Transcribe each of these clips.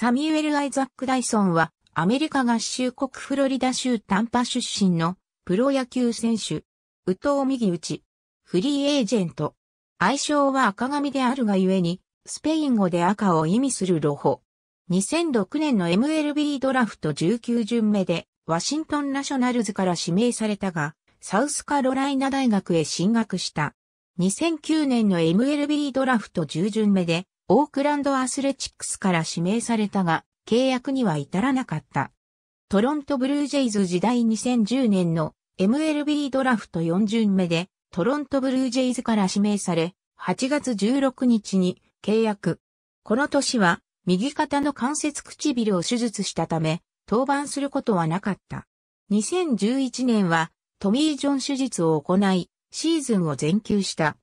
サミュエル・アイザック・ダイソンは、アメリカ合衆国フロリダ州タンパ出身のプロ野球選手、宇藤右打フリーエージェント。愛称は赤髪であるがゆえに、スペイン語で赤を意味するロホ。2006年の MLB ドラフト19巡目で、ワシントンナショナルズから指名されたが、サウスカロライナ大学へ進学した。2009年の MLB ドラフト10巡目で、オークランドアスレチックスから指名されたが、契約には至らなかった。トロントブルージェイズ時代2010年の MLB ドラフト4巡目でトロントブルージェイズから指名され、8月16日に契約。この年は右肩の関節唇を手術したため、登板することはなかった。2011年はトミー・ジョン手術を行い、シーズンを全休した。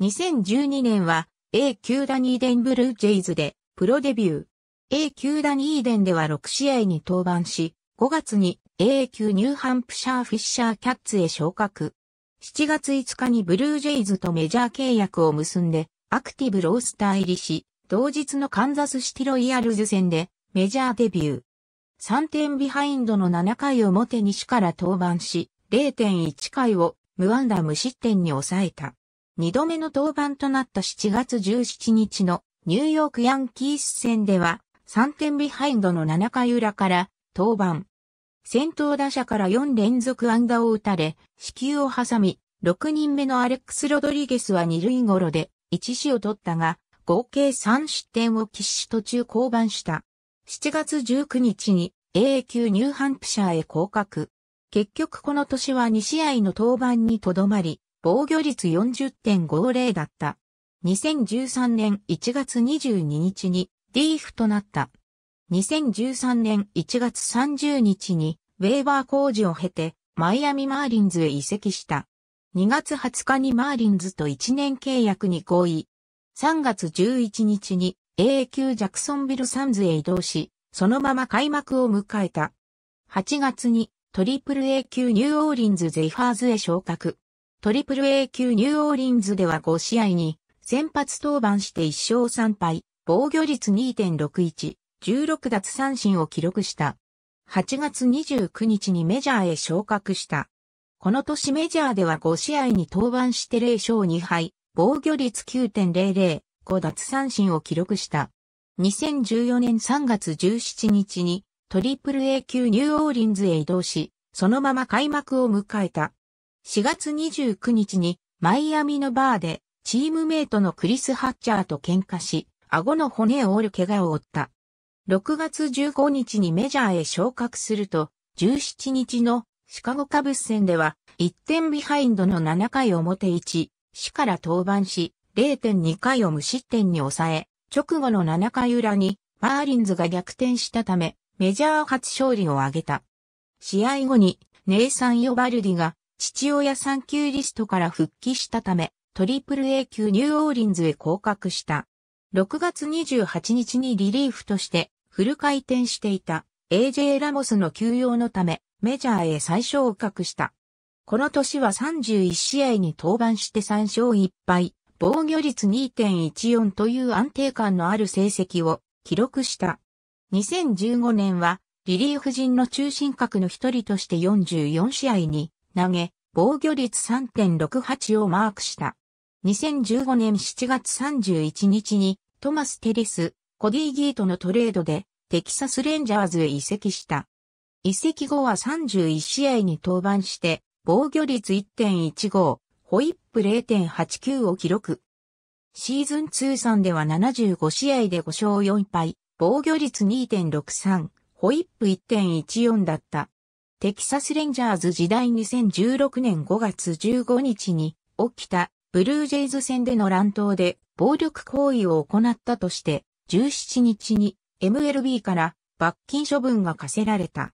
2012年は A 級ダニーデンブルージェイズでプロデビュー。A 級ダニーデンでは6試合に登板し、5月に A 級ニューハンプシャーフィッシャーキャッツへ昇格。7月5日にブルージェイズとメジャー契約を結んで、アクティブロースター入りし、同日のカンザスシティロイヤルズ戦でメジャーデビュー。3点ビハインドの7回表西から登板し、0.1回を無安打無失点に抑えた。2度目の登板となった7月17日のニューヨークヤンキース戦では3点ビハインドの7回裏から登板。先頭打者から4連続安打を打たれ、死球を挟み、6人目のアレックス・ロドリゲスは2塁ろで1死を取ったが、合計3失点を喫し途中降板した。7月19日に AA 級ニューハンプシャーへ降格。結局この年は2試合の登板にとどまり、防御率40.50だった。2013年1月22日にリーフとなった。2013年1月30日にウェーバー工事を経てマイアミマーリンズへ移籍した。2月20日にマーリンズと1年契約に合意。3月11日に A 級ジャクソンビルサンズへ移動し、そのまま開幕を迎えた。8月にトリプル A 級ニューオーリンズゼイファーズへ昇格。トリプル A 級ニューオーリンズでは5試合に先発登板して1勝3敗、防御率2.61、16奪三振を記録した。8月29日にメジャーへ昇格した。この年メジャーでは5試合に登板して0勝2敗、防御率9.00、5奪三振を記録した。2014年3月17日にトリプル A 級ニューオーリンズへ移動し、そのまま開幕を迎えた。4月29日にマイアミのバーでチームメイトのクリス・ハッチャーと喧嘩し、顎の骨を折る怪我を負った。6月15日にメジャーへ昇格すると、17日のシカゴカブス戦では1点ビハインドの7回表1、死から登板し、0.2回を無失点に抑え、直後の7回裏にマーリンズが逆転したため、メジャー初勝利を挙げた。試合後にネイサン・ヨバルディが父親産休リストから復帰したため、トリプル A 級ニューオーリンズへ降格した。6月28日にリリーフとしてフル回転していた AJ ラモスの休養のためメジャーへ再昇格した。この年は31試合に登板して3勝1敗、防御率2.14という安定感のある成績を記録した。2015年はリリーフ陣の中心格の一人として44試合に投げ、防御率3.68をマークした。2015年7月31日にトマス・テリス、コディ・ギートのトレードでテキサス・レンジャーズへ移籍した。移籍後は31試合に登板して防御率1.15、ホイップ0.89を記録。シーズン通算では75試合で5勝4敗、防御率2.63、ホイップ1.14だった。テキサスレンジャーズ時代2016年5月15日に起きたブルージェイズ戦での乱闘で暴力行為を行ったとして17日に MLB から罰金処分が課せられた。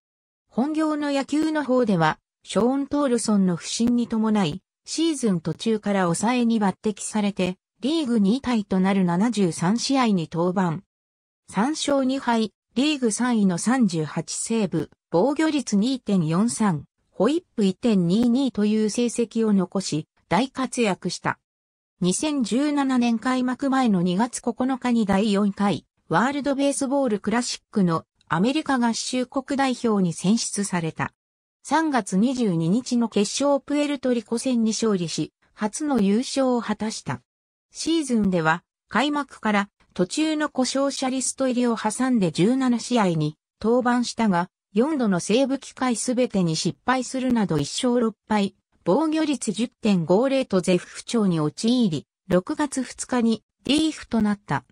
本業の野球の方ではショーン・トールソンの不審に伴いシーズン途中から抑えに抜擢されてリーグ2位タイとなる73試合に登板。3勝2敗、リーグ3位の38セーブ、防御率2.43、ホイップ1.22という成績を残し、大活躍した。2017年開幕前の2月9日に第4回、ワールドベースボールクラシックのアメリカ合衆国代表に選出された。3月22日の決勝プエルトリコ戦に勝利し、初の優勝を果たした。シーズンでは、開幕から途中の故障者リスト入りを挟んで17試合に登板したが、4度のセーブ機会すべてに失敗するなど1勝6敗、防御率10.50と絶不調に陥り、6月2日にリーフとなった。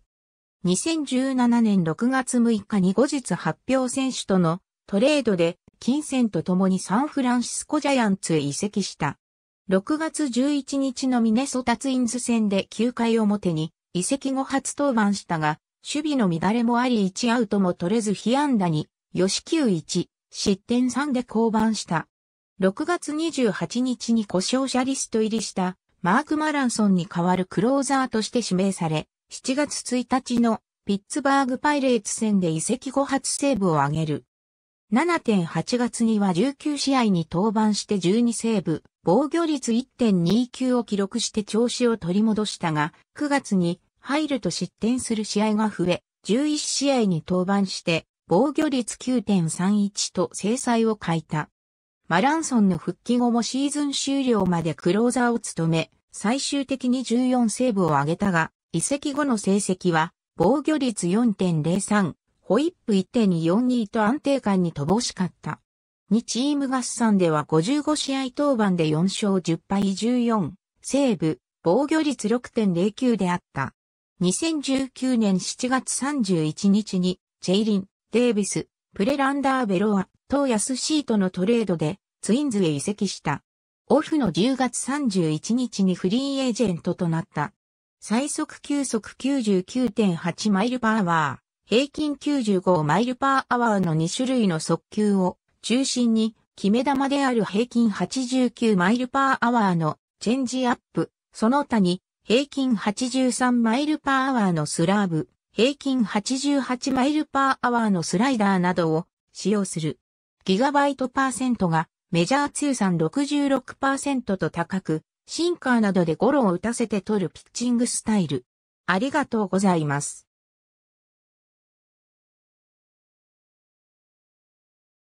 2017年6月6日に後日発表選手とのトレードで金銭と共にサンフランシスコジャイアンツへ移籍した。6月11日のミネソタツインズ戦で9回表に移籍後初登板したが、守備の乱れもあり1アウトも取れず被安打に、吉球1、失点3で降板した。6月28日に故障者リスト入りしたマーク・マランソンに代わるクローザーとして指名され、7月1日のピッツバーグパイレーツ戦で移籍後初セーブを挙げる。7.8月には19試合に登板して12セーブ、防御率1.29を記録して調子を取り戻したが、9月に入ると失点する試合が増え、11試合に登板して、防御率9.31と制裁を欠いた。マランソンの復帰後もシーズン終了までクローザーを務め、最終的に14セーブを挙げたが、移籍後の成績は、防御率4.03、ホイップ1.42と安定感に乏しかった。2チーム合算では55試合登板で4勝10敗14、セーブ、防御率6.09であった。2019年7月31日に、ジェイリン、デイビス、プレランダーベロア、トーヤスシートのトレードで、ツインズへ移籍した。オフの10月31日にフリーエージェントとなった。最速球速99.8マイルパーワー、平均95マイルパーアワーの2種類の速球を中心に、決め球である平均89マイルパーアワーのチェンジアップ、その他に平均83マイルパーアワーのスラーブ、平均88マイルパーアワーのスライダーなどを使用する。ギガバイトパーセントがメジャー通算66%と高く、シンカーなどでゴロを打たせて取るピッチングスタイル。ありがとうございます。